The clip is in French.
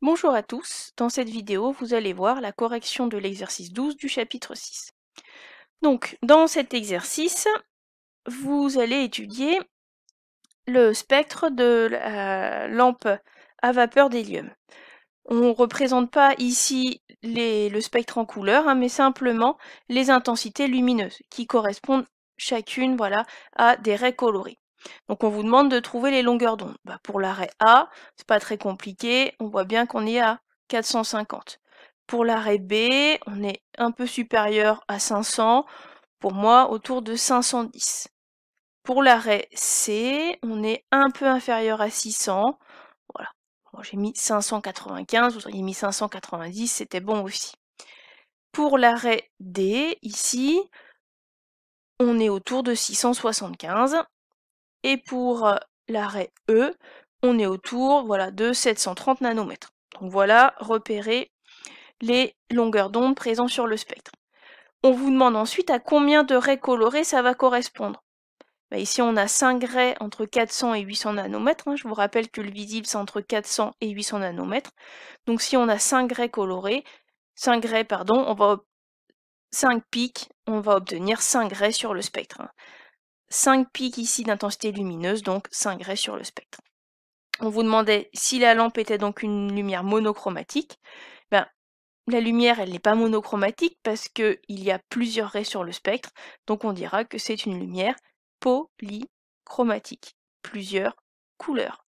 Bonjour à tous, dans cette vidéo vous allez voir la correction de l'exercice 12 du chapitre 6. Donc dans cet exercice, vous allez étudier le spectre de la euh, lampe à vapeur d'hélium. On ne représente pas ici le spectre en couleur, hein, mais simplement les intensités lumineuses qui correspondent chacune voilà, à des raies colorées. Donc on vous demande de trouver les longueurs d'onde. Bah, pour l'arrêt A, c'est pas très compliqué, on voit bien qu'on est à 450. Pour l'arrêt B, on est un peu supérieur à 500, pour moi autour de 510. Pour l'arrêt C, on est un peu inférieur à 600, voilà. J'ai mis 595, vous auriez mis 590, c'était bon aussi. Pour l'arrêt D, ici, on est autour de 675, et pour euh, l'arrêt E, on est autour voilà, de 730 nanomètres. Donc voilà, repérer les longueurs d'onde présentes sur le spectre. On vous demande ensuite à combien de raies colorées ça va correspondre. Bah, ici, on a 5 raies entre 400 et 800 nanomètres. Hein. Je vous rappelle que le visible, c'est entre 400 et 800 nanomètres. Donc si on a 5 raies colorées, 5 raies, pardon, on va cinq pics, on va obtenir 5 raies sur le spectre. Hein. 5 pics ici d'intensité lumineuse, donc 5 raies sur le spectre. On vous demandait si la lampe était donc une lumière monochromatique. Ben, la lumière, elle n'est pas monochromatique parce qu'il y a plusieurs raies sur le spectre, donc on dira que c'est une lumière polychromatique, plusieurs couleurs.